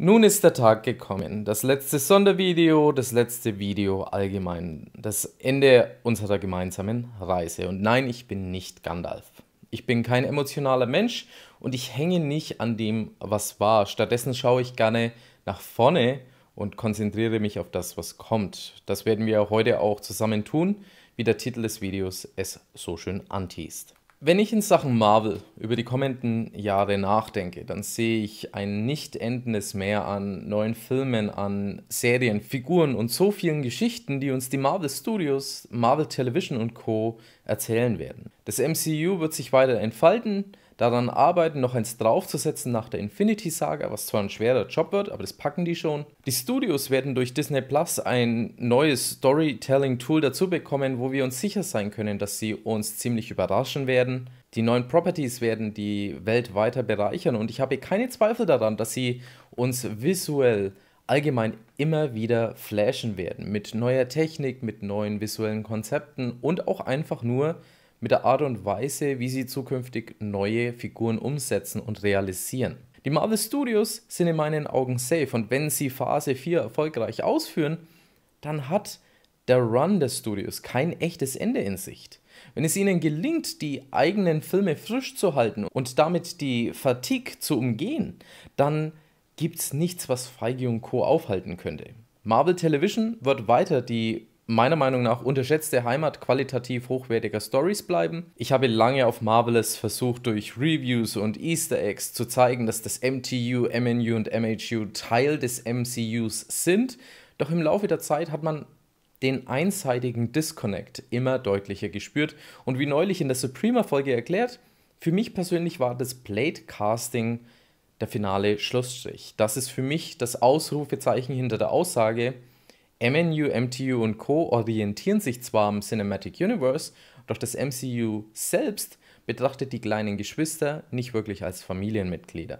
Nun ist der Tag gekommen. Das letzte Sondervideo, das letzte Video allgemein. Das Ende unserer gemeinsamen Reise. Und nein, ich bin nicht Gandalf. Ich bin kein emotionaler Mensch und ich hänge nicht an dem, was war. Stattdessen schaue ich gerne nach vorne und konzentriere mich auf das, was kommt. Das werden wir heute auch zusammen tun, wie der Titel des Videos es so schön antiest. Wenn ich in Sachen Marvel über die kommenden Jahre nachdenke, dann sehe ich ein nicht endendes Meer an neuen Filmen, an Serien, Figuren und so vielen Geschichten, die uns die Marvel Studios, Marvel Television und Co. erzählen werden. Das MCU wird sich weiter entfalten, daran arbeiten, noch eins draufzusetzen nach der Infinity Saga, was zwar ein schwerer Job wird, aber das packen die schon. Die Studios werden durch Disney Plus ein neues Storytelling-Tool dazu bekommen, wo wir uns sicher sein können, dass sie uns ziemlich überraschen werden. Die neuen Properties werden die Welt weiter bereichern und ich habe keine Zweifel daran, dass sie uns visuell allgemein immer wieder flashen werden mit neuer Technik, mit neuen visuellen Konzepten und auch einfach nur mit der Art und Weise, wie sie zukünftig neue Figuren umsetzen und realisieren. Die Marvel Studios sind in meinen Augen safe und wenn sie Phase 4 erfolgreich ausführen, dann hat der Run des Studios kein echtes Ende in Sicht. Wenn es ihnen gelingt, die eigenen Filme frisch zu halten und damit die Fatigue zu umgehen, dann gibt es nichts, was Feige und Co. aufhalten könnte. Marvel Television wird weiter die meiner Meinung nach unterschätzte Heimat qualitativ hochwertiger Stories bleiben. Ich habe lange auf Marvelous versucht, durch Reviews und Easter Eggs zu zeigen, dass das MTU, MNU und MHU Teil des MCUs sind. Doch im Laufe der Zeit hat man den einseitigen Disconnect immer deutlicher gespürt. Und wie neulich in der Suprema-Folge erklärt, für mich persönlich war das Blade-Casting der finale Schlussstrich. Das ist für mich das Ausrufezeichen hinter der Aussage, MNU, MTU und Co. orientieren sich zwar am Cinematic Universe, doch das MCU selbst betrachtet die kleinen Geschwister nicht wirklich als Familienmitglieder.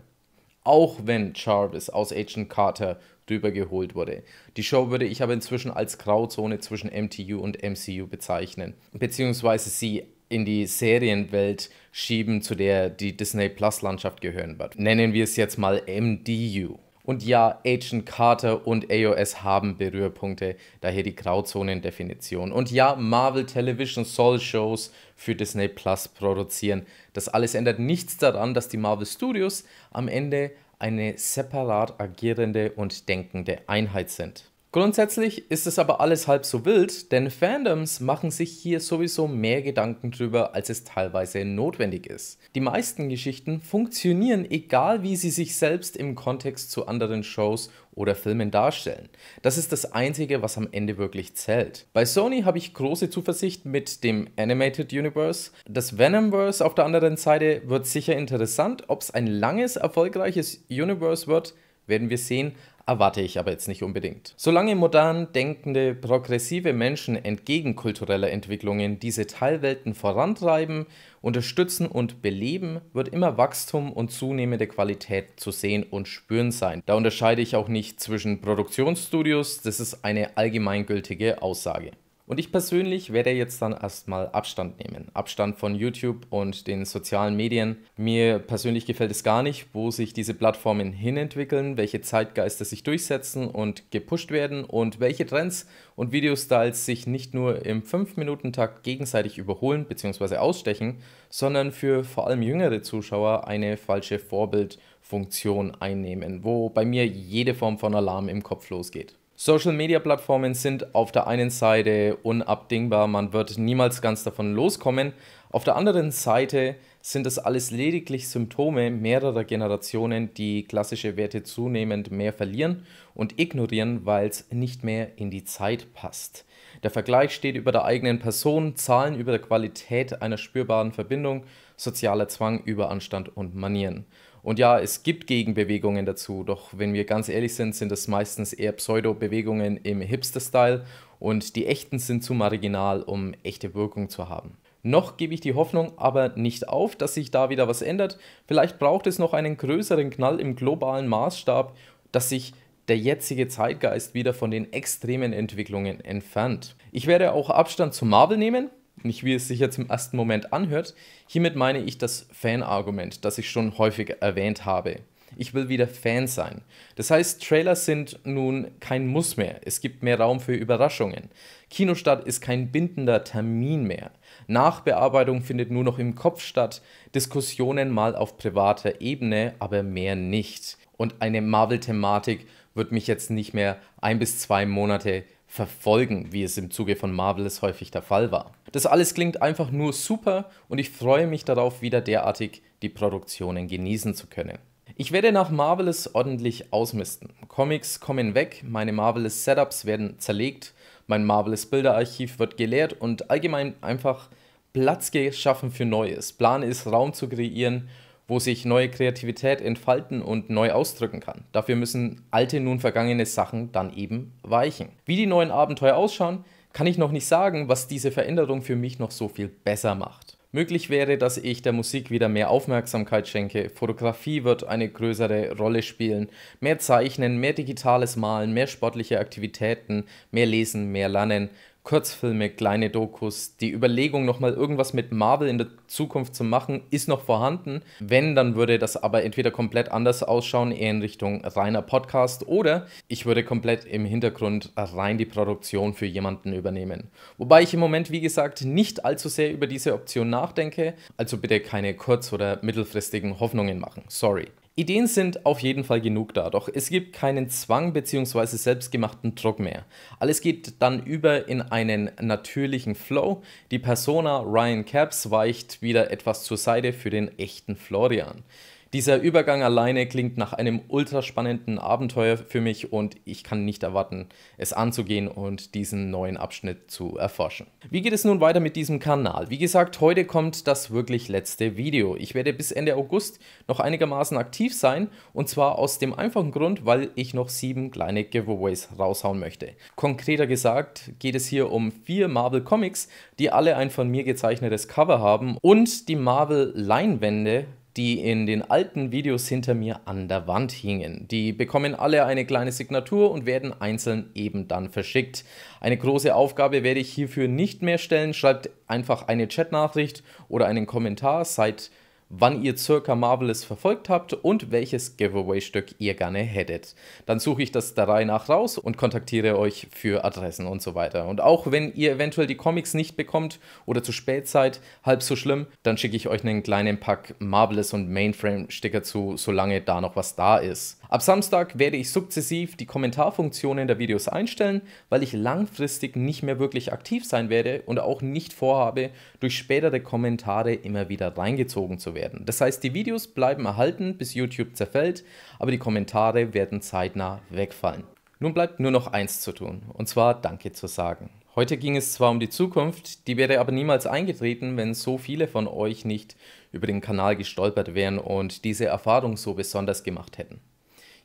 Auch wenn Jarvis aus Agent Carter rübergeholt wurde. Die Show würde ich aber inzwischen als Grauzone zwischen MTU und MCU bezeichnen, beziehungsweise sie in die Serienwelt schieben, zu der die Disney Plus Landschaft gehören wird. Nennen wir es jetzt mal MDU. Und ja, Agent Carter und AOS haben Berührpunkte, daher die Grauzonendefinition. Und ja, Marvel Television soll Shows für Disney Plus produzieren. Das alles ändert nichts daran, dass die Marvel Studios am Ende eine separat agierende und denkende Einheit sind. Grundsätzlich ist es aber alles halb so wild, denn Fandoms machen sich hier sowieso mehr Gedanken drüber, als es teilweise notwendig ist. Die meisten Geschichten funktionieren, egal wie sie sich selbst im Kontext zu anderen Shows oder Filmen darstellen. Das ist das Einzige, was am Ende wirklich zählt. Bei Sony habe ich große Zuversicht mit dem Animated Universe. Das Venomverse auf der anderen Seite wird sicher interessant. Ob es ein langes, erfolgreiches Universe wird, werden wir sehen erwarte ich aber jetzt nicht unbedingt. Solange modern denkende, progressive Menschen entgegen kultureller Entwicklungen diese Teilwelten vorantreiben, unterstützen und beleben, wird immer Wachstum und zunehmende Qualität zu sehen und spüren sein. Da unterscheide ich auch nicht zwischen Produktionsstudios, das ist eine allgemeingültige Aussage. Und ich persönlich werde jetzt dann erstmal Abstand nehmen. Abstand von YouTube und den sozialen Medien. Mir persönlich gefällt es gar nicht, wo sich diese Plattformen hinentwickeln, welche Zeitgeister sich durchsetzen und gepusht werden und welche Trends und Videostyles sich nicht nur im 5-Minuten-Takt gegenseitig überholen bzw. ausstechen, sondern für vor allem jüngere Zuschauer eine falsche Vorbildfunktion einnehmen, wo bei mir jede Form von Alarm im Kopf losgeht. Social-Media-Plattformen sind auf der einen Seite unabdingbar, man wird niemals ganz davon loskommen, auf der anderen Seite sind das alles lediglich Symptome mehrerer Generationen, die klassische Werte zunehmend mehr verlieren und ignorieren, weil es nicht mehr in die Zeit passt. Der Vergleich steht über der eigenen Person, Zahlen über der Qualität einer spürbaren Verbindung, sozialer Zwang über Anstand und Manieren. Und ja, es gibt Gegenbewegungen dazu, doch wenn wir ganz ehrlich sind, sind es meistens eher Pseudo-Bewegungen im Hipster-Style und die echten sind zu marginal, um echte Wirkung zu haben. Noch gebe ich die Hoffnung aber nicht auf, dass sich da wieder was ändert. Vielleicht braucht es noch einen größeren Knall im globalen Maßstab, dass sich der jetzige Zeitgeist wieder von den extremen Entwicklungen entfernt. Ich werde auch Abstand zu Marvel nehmen, nicht wie es sich jetzt im ersten Moment anhört. Hiermit meine ich das Fan-Argument, das ich schon häufig erwähnt habe. Ich will wieder Fan sein. Das heißt, Trailer sind nun kein Muss mehr. Es gibt mehr Raum für Überraschungen. Kinostart ist kein bindender Termin mehr. Nachbearbeitung findet nur noch im Kopf statt. Diskussionen mal auf privater Ebene, aber mehr nicht. Und eine Marvel-Thematik wird mich jetzt nicht mehr ein bis zwei Monate verfolgen, wie es im Zuge von Marvelous häufig der Fall war. Das alles klingt einfach nur super und ich freue mich darauf, wieder derartig die Produktionen genießen zu können. Ich werde nach Marvelous ordentlich ausmisten. Comics kommen weg, meine Marvelous Setups werden zerlegt, mein Marvelous Bilderarchiv wird geleert und allgemein einfach Platz geschaffen für Neues. Plan ist, Raum zu kreieren wo sich neue Kreativität entfalten und neu ausdrücken kann. Dafür müssen alte, nun vergangene Sachen dann eben weichen. Wie die neuen Abenteuer ausschauen, kann ich noch nicht sagen, was diese Veränderung für mich noch so viel besser macht. Möglich wäre, dass ich der Musik wieder mehr Aufmerksamkeit schenke, Fotografie wird eine größere Rolle spielen, mehr Zeichnen, mehr digitales Malen, mehr sportliche Aktivitäten, mehr Lesen, mehr Lernen, Kurzfilme, kleine Dokus, die Überlegung, nochmal irgendwas mit Marvel in der Zukunft zu machen, ist noch vorhanden. Wenn, dann würde das aber entweder komplett anders ausschauen, eher in Richtung reiner Podcast, oder ich würde komplett im Hintergrund rein die Produktion für jemanden übernehmen. Wobei ich im Moment, wie gesagt, nicht allzu sehr über diese Option nachdenke, also bitte keine kurz- oder mittelfristigen Hoffnungen machen. Sorry. Ideen sind auf jeden Fall genug da, doch es gibt keinen Zwang bzw. selbstgemachten Druck mehr. Alles geht dann über in einen natürlichen Flow. Die Persona Ryan Caps weicht wieder etwas zur Seite für den echten Florian. Dieser Übergang alleine klingt nach einem ultra spannenden Abenteuer für mich und ich kann nicht erwarten, es anzugehen und diesen neuen Abschnitt zu erforschen. Wie geht es nun weiter mit diesem Kanal? Wie gesagt, heute kommt das wirklich letzte Video. Ich werde bis Ende August noch einigermaßen aktiv sein und zwar aus dem einfachen Grund, weil ich noch sieben kleine Giveaways raushauen möchte. Konkreter gesagt geht es hier um vier Marvel Comics, die alle ein von mir gezeichnetes Cover haben und die Marvel Leinwände die in den alten Videos hinter mir an der Wand hingen. Die bekommen alle eine kleine Signatur und werden einzeln eben dann verschickt. Eine große Aufgabe werde ich hierfür nicht mehr stellen. Schreibt einfach eine Chatnachricht oder einen Kommentar. Seid wann ihr circa Marvelous verfolgt habt und welches Giveaway-Stück ihr gerne hättet. Dann suche ich das der Reihe nach raus und kontaktiere euch für Adressen und so weiter. Und auch wenn ihr eventuell die Comics nicht bekommt oder zu spät seid, halb so schlimm, dann schicke ich euch einen kleinen Pack Marvelous und Mainframe-Sticker zu, solange da noch was da ist. Ab Samstag werde ich sukzessiv die Kommentarfunktionen der Videos einstellen, weil ich langfristig nicht mehr wirklich aktiv sein werde und auch nicht vorhabe, durch spätere Kommentare immer wieder reingezogen zu werden. Das heißt, die Videos bleiben erhalten, bis YouTube zerfällt, aber die Kommentare werden zeitnah wegfallen. Nun bleibt nur noch eins zu tun, und zwar Danke zu sagen. Heute ging es zwar um die Zukunft, die wäre aber niemals eingetreten, wenn so viele von euch nicht über den Kanal gestolpert wären und diese Erfahrung so besonders gemacht hätten.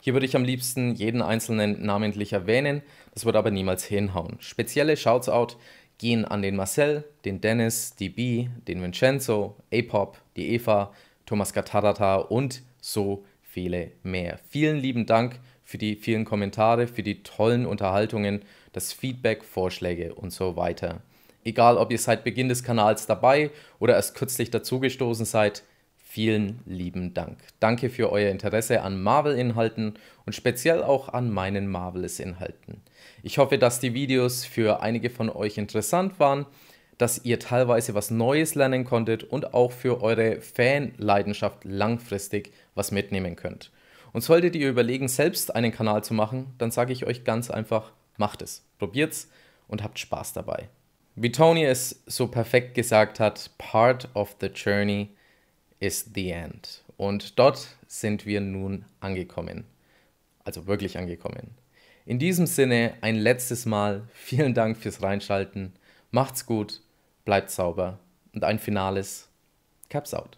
Hier würde ich am liebsten jeden einzelnen namentlich erwähnen, das wird aber niemals hinhauen. Spezielle Shoutouts gehen an den Marcel, den Dennis, die B, den Vincenzo, Apop, die Eva, Thomas Katarata und so viele mehr. Vielen lieben Dank für die vielen Kommentare, für die tollen Unterhaltungen, das Feedback, Vorschläge und so weiter. Egal, ob ihr seit Beginn des Kanals dabei oder erst kürzlich dazugestoßen seid, Vielen lieben Dank. Danke für euer Interesse an Marvel-Inhalten und speziell auch an meinen Marvelous-Inhalten. Ich hoffe, dass die Videos für einige von euch interessant waren, dass ihr teilweise was Neues lernen konntet und auch für eure Fanleidenschaft langfristig was mitnehmen könnt. Und solltet ihr überlegen, selbst einen Kanal zu machen, dann sage ich euch ganz einfach, macht es, probiert's und habt Spaß dabei. Wie Tony es so perfekt gesagt hat, part of the journey – ist the end. Und dort sind wir nun angekommen. Also wirklich angekommen. In diesem Sinne ein letztes Mal vielen Dank fürs Reinschalten. Macht's gut, bleibt sauber und ein finales Caps out.